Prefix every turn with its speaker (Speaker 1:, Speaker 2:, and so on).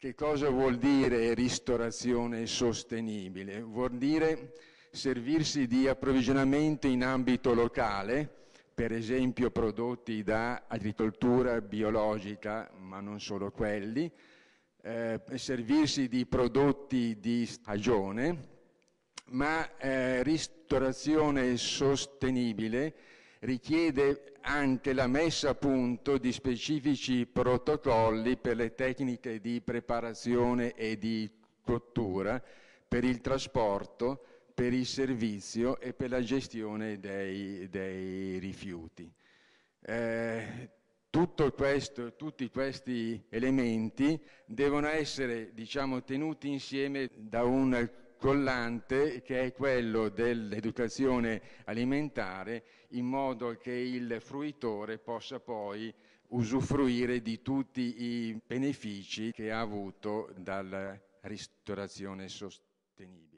Speaker 1: Che cosa vuol dire ristorazione sostenibile? Vuol dire servirsi di approvvigionamento in ambito locale, per esempio prodotti da agricoltura biologica, ma non solo quelli, eh, servirsi di prodotti di stagione, ma eh, ristorazione sostenibile richiede anche la messa a punto di specifici protocolli per le tecniche di preparazione e di cottura, per il trasporto, per il servizio e per la gestione dei, dei rifiuti. Eh, questo, tutti questi elementi devono essere diciamo, tenuti insieme da un collante che è quello dell'educazione alimentare in modo che il fruitore possa poi usufruire di tutti i benefici che ha avuto dalla ristorazione sostenibile.